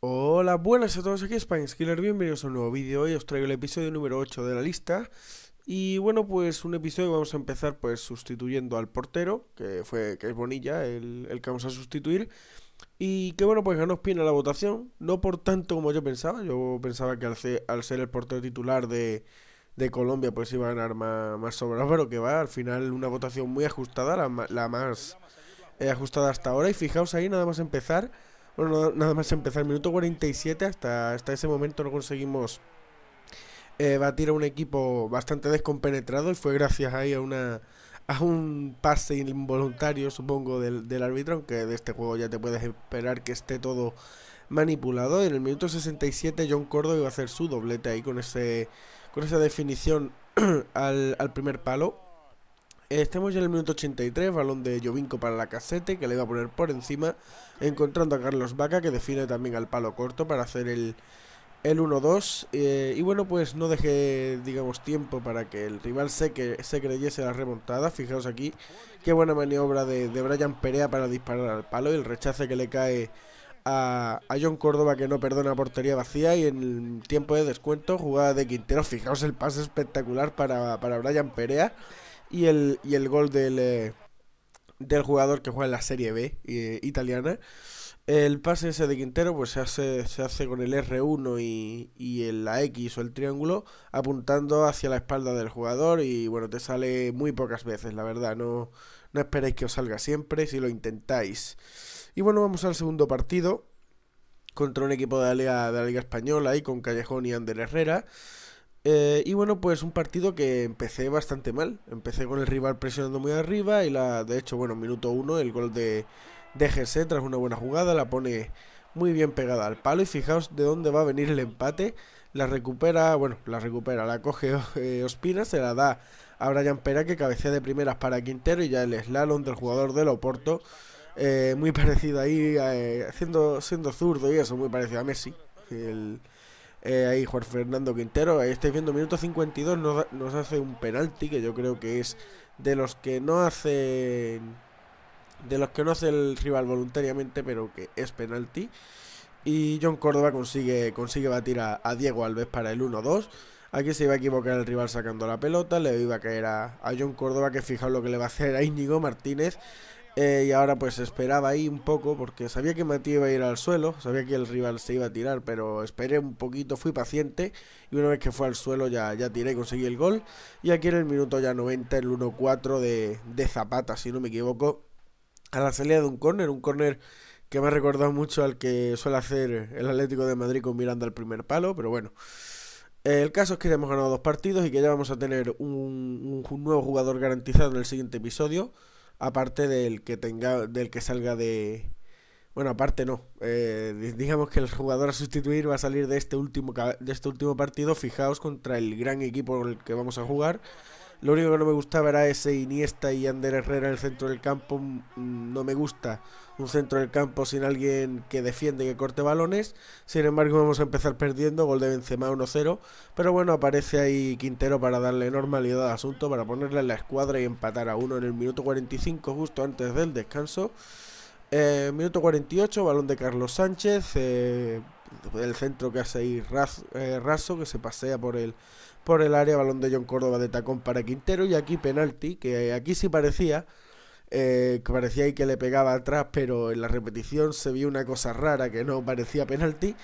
Hola, buenas a todos, aquí Spineskiller, Skiller, bienvenidos a un nuevo vídeo, hoy os traigo el episodio número 8 de la lista y bueno, pues un episodio vamos a empezar pues sustituyendo al portero, que fue que es Bonilla, el, que vamos a sustituir y que bueno, pues ganó Espina la votación, no por tanto como yo pensaba, yo pensaba que al ser, el portero titular de, Colombia pues iba a ganar más, sobra pero que va, al final una votación muy ajustada, la, más eh, ajustada hasta ahora y fijaos ahí nada más empezar bueno, nada más empezar, minuto 47, hasta, hasta ese momento no conseguimos eh, batir a un equipo bastante descompenetrado y fue gracias ahí a una a un pase involuntario, supongo, del, árbitro, aunque de este juego ya te puedes esperar que esté todo manipulado. En el minuto 67 John Cordo iba a hacer su doblete ahí con ese con esa definición al, al primer palo Estamos ya en el minuto 83, balón de Jovinko para la casete que le va a poner por encima, encontrando a Carlos Vaca que define también al palo corto para hacer el, el 1-2. Eh, y bueno, pues no dejé, digamos, tiempo para que el rival se, que, se creyese la remontada. Fijaos aquí, qué buena maniobra de, de Brian Perea para disparar al palo y el rechace que le cae a, John Córdoba que no perdona portería vacía y en el tiempo de descuento jugada de Quintero, fijaos el pase espectacular para, para Brian Perea y el, gol del, eh, del jugador que juega en la Serie B eh, italiana. El pase ese de Quintero pues se hace, se hace con el R1 y, el, la X o el triángulo apuntando hacia la espalda del jugador y bueno, te sale muy pocas veces, la verdad, no, esperéis que os salga siempre si lo intentáis. Y bueno, vamos al segundo partido contra un equipo de la Liga, de la Liga Española y con Callejón y Ander Herrera. Eh, y bueno, pues un partido que empecé bastante mal. Empecé con el rival presionando muy arriba y la, de hecho, bueno, minuto uno el gol de, de tras una buena jugada, la pone muy bien pegada al palo y fijaos de dónde va a venir el empate. La recupera, bueno, la recupera, la coge eh, Ospina, se la da a Brian Pera que cabecea de primeras para Quintero y ya el slalom del jugador del Oporto, eh, muy parecido ahí, siendo, siendo zurdo y eso, muy parecido a Messi. El, eh, ahí Juan Fernando Quintero, ahí estáis viendo, minuto 52 nos, hace un penalti que yo creo que es de los que no hace, de los que no hace el rival voluntariamente, pero que es penalti. Y John Córdoba consigue, consigue batir a, Diego Alves para el 1-2. Aquí se iba a equivocar el rival sacando la pelota, le iba a caer a, a John Córdoba, que fijaos lo que le va a hacer a Íñigo Martínez. Eh, y ahora pues esperaba ahí un poco porque sabía que Mati iba a ir al suelo, sabía que el rival se iba a tirar, pero esperé un poquito, fui paciente y una vez que fue al suelo ya, ya tiré y conseguí el gol. Y aquí en el minuto ya 90, el 1-4 de, Zapata, si no me equivoco, a la salida de un córner, un córner que me ha recordado mucho al que suele hacer el Atlético de Madrid con Miranda al primer palo, pero bueno. Eh, el caso es que ya hemos ganado dos partidos y que ya vamos a tener un nuevo jugador garantizado en el siguiente episodio aparte del que tenga, del que salga de. Bueno, aparte no. Eh, digamos que el jugador a sustituir va a salir de este último de este último partido. Fijaos contra el gran equipo con el que vamos a jugar. Lo único que no me gustaba era ese Iniesta y Ander Herrera en el centro del campo. Mm, mm, no me gusta un centro del campo sin alguien que defiende que corte balones. Sin embargo, vamos a empezar perdiendo. Gol de Benzema 1-0. Pero bueno, aparece ahí Quintero para darle normalidad al asunto, para ponerle en la escuadra y empatar a uno en el minuto 45, justo antes del descanso. Eh, minuto 48, balón de Carlos Sánchez. Eh, Después del centro que hace ahí raso eh, que se pasea por el, por el área, balón de John Córdoba de tacón para Quintero y aquí penalti, que aquí sí parecía, eh, que parecía ahí que le pegaba atrás, pero en la repetición se vio una cosa rara que no parecía penalti.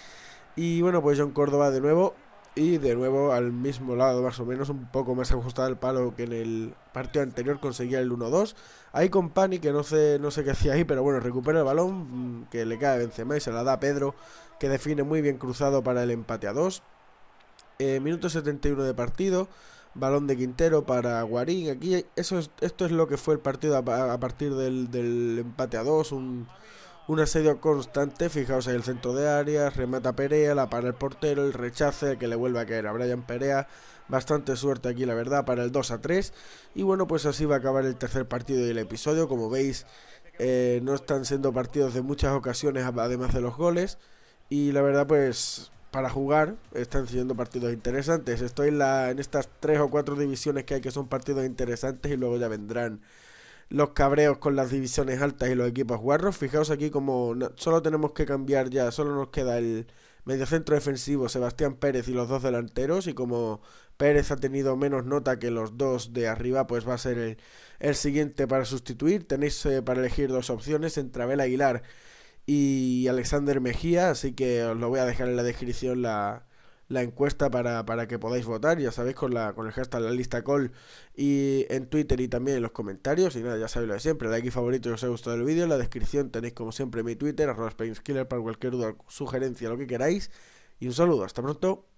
Y bueno, pues John Córdoba de nuevo y de nuevo al mismo lado, más o menos un poco más ajustado el palo que en el partido anterior conseguía el 1-2. Ahí con Pani, que no sé, no sé qué hacía ahí, pero bueno, recupera el balón mm, que le cae a Benzema y se la da a Pedro, que define muy bien cruzado para el empate a 2. Eh, minuto 71 de partido, balón de Quintero para Guarín. Aquí eso esto es lo que fue el partido a, partir del, del empate a 2, un un asedio constante, fijaos en el centro de área, remata Perea, la para el portero, el rechace que le vuelve a caer a Brian Perea. Bastante suerte aquí, la verdad, para el 2 a 3. Y bueno, pues así va a acabar el tercer partido del episodio. Como veis, eh, no están siendo partidos de muchas ocasiones, además de los goles. Y la verdad, pues para jugar están siendo partidos interesantes. Estoy en, la, en estas tres o cuatro divisiones que hay que son partidos interesantes y luego ya vendrán los cabreos con las divisiones altas y los equipos guarros. Fijaos aquí como solo tenemos que cambiar ya, solo nos queda el mediocentro defensivo Sebastián Pérez y los dos delanteros y como Pérez ha tenido menos nota que los dos de arriba, pues va a ser el, el siguiente para sustituir. Tenéis eh, para elegir dos opciones entre Abel Aguilar y Alexander Mejía, así que os lo voy a dejar en la descripción la, la encuesta para, que podáis votar, ya sabéis, con, la, con el hashtag la lista call y en Twitter y también en los comentarios. Y nada, ya sabéis lo de siempre, like y favorito si os ha gustado el vídeo, en la descripción tenéis como siempre mi Twitter, arroba para cualquier duda, sugerencia, lo que queráis. Y un saludo, hasta pronto.